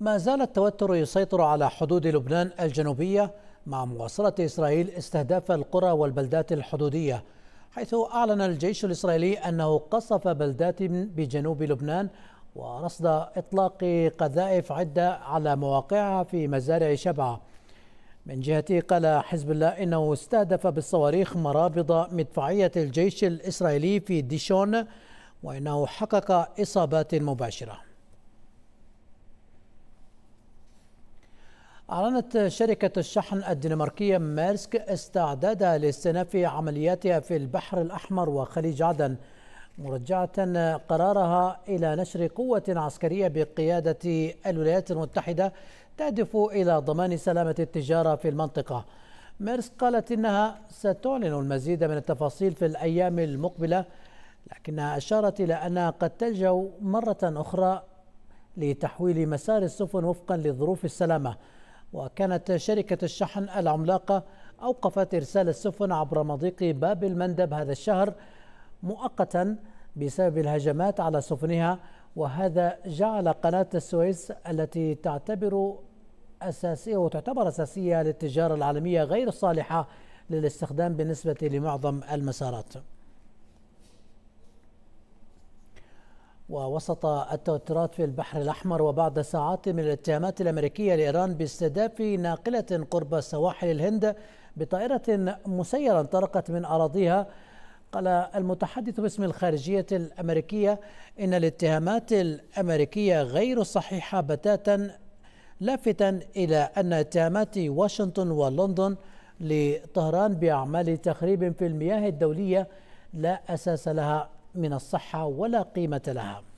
ما زال التوتر يسيطر على حدود لبنان الجنوبية مع مواصلة إسرائيل استهداف القرى والبلدات الحدودية حيث أعلن الجيش الإسرائيلي أنه قصف بلدات بجنوب لبنان ورصد إطلاق قذائف عدة على مواقعها في مزارع شبعة من جهته قال حزب الله إنه استهدف بالصواريخ مرابض مدفعية الجيش الإسرائيلي في ديشون وإنه حقق إصابات مباشرة أعلنت شركة الشحن الدنماركية ميرسك استعدادها لاستئناف عملياتها في البحر الأحمر وخليج عدن مرجعة قرارها إلى نشر قوة عسكرية بقيادة الولايات المتحدة تهدف إلى ضمان سلامة التجارة في المنطقة ميرسك قالت إنها ستعلن المزيد من التفاصيل في الأيام المقبلة لكنها أشارت إلى أنها قد تلجأ مرة أخرى لتحويل مسار السفن وفقا لظروف السلامة وكانت شركة الشحن العملاقة أوقفت إرسال السفن عبر مضيق باب المندب هذا الشهر مؤقتا بسبب الهجمات على سفنها وهذا جعل قناة السويس التي تعتبر أساسية وتعتبر أساسية للتجارة العالمية غير صالحة للاستخدام بالنسبة لمعظم المسارات ووسط التوترات في البحر الأحمر وبعد ساعات من الاتهامات الأمريكية لإيران باستهداف ناقلة قرب سواحل الهند بطائرة مسيرة انطلقت من أراضيها قال المتحدث باسم الخارجية الأمريكية إن الاتهامات الأمريكية غير صحيحة بتاتا لافتا إلى أن اتهامات واشنطن ولندن لطهران بأعمال تخريب في المياه الدولية لا أساس لها من الصحة ولا قيمة لها